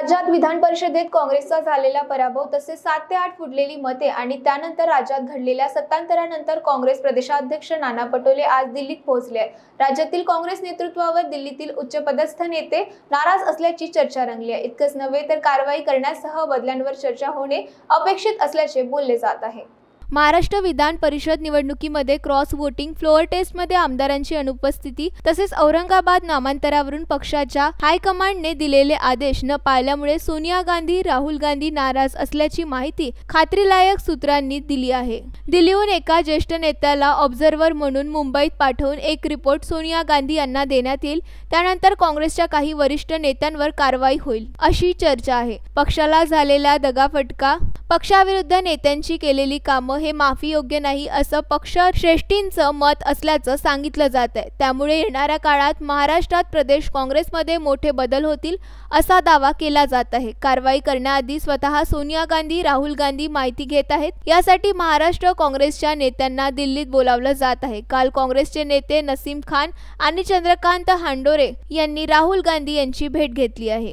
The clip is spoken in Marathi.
राज्यात विधान परिषदेत काँग्रेसचा झालेला पराभव तसेच सात ते आठ फुटलेली मते आणि त्यानंतर राज्यात घडलेल्या सत्तांतरानंतर काँग्रेस प्रदेशाध्यक्ष नाना पटोले आज दिल्लीत पोहोचले राज्यातील काँग्रेस नेतृत्वावर दिल्लीतील उच्चपदस्थ नेते नाराज असल्याची चर्चा रंगली आहे इतकंच नव्हे तर कारवाई करण्यासह बदल्यांवर चर्चा होणे अपेक्षित असल्याचे बोलले जात आहे महाराष्ट्र विधान परिषद निवडणुकीमध्ये क्रॉस वोटिंग फ्लोअर टेस्टमध्ये आमदारांची अनुपस्थिती तसेच औरंगाबाद नामांतरावरून पक्षाच्या हायकमांडने दिलेले आदेश न पाळल्यामुळे सोनिया गांधी राहुल गांधी नाराज असल्याची माहिती खात्रीलायक सूत्रांनी दिली आहे दिल्लीहून एका ज्येष्ठ नेत्याला ऑब्झर्व्हर म्हणून मुंबईत पाठवून एक रिपोर्ट सोनिया गांधी यांना देण्यात येईल त्यानंतर काँग्रेसच्या काही वरिष्ठ नेत्यांवर कारवाई होईल अशी चर्चा आहे पक्षाला झालेला दगाफटका पक्षाविरुद्ध नेत्यांची केलेली कामं हे माफी योग्य नाही असं पक्ष श्रेष्ठींचं मत असल्याचं सांगितलं जात आहे त्यामुळे येणाऱ्या काळात महाराष्ट्रात प्रदेश काँग्रेसमध्ये मोठे बदल होतील असा दावा केला जात आहे कारवाई करण्याआधी स्वतः सोनिया गांधी राहुल गांधी माहिती घेत आहेत यासाठी महाराष्ट्र काँग्रेसच्या नेत्यांना दिल्लीत बोलावलं जात आहे काल काँग्रेसचे नेते नसीम खान आणि चंद्रकांत हांडोरे यांनी राहुल गांधी यांची भेट घेतली आहे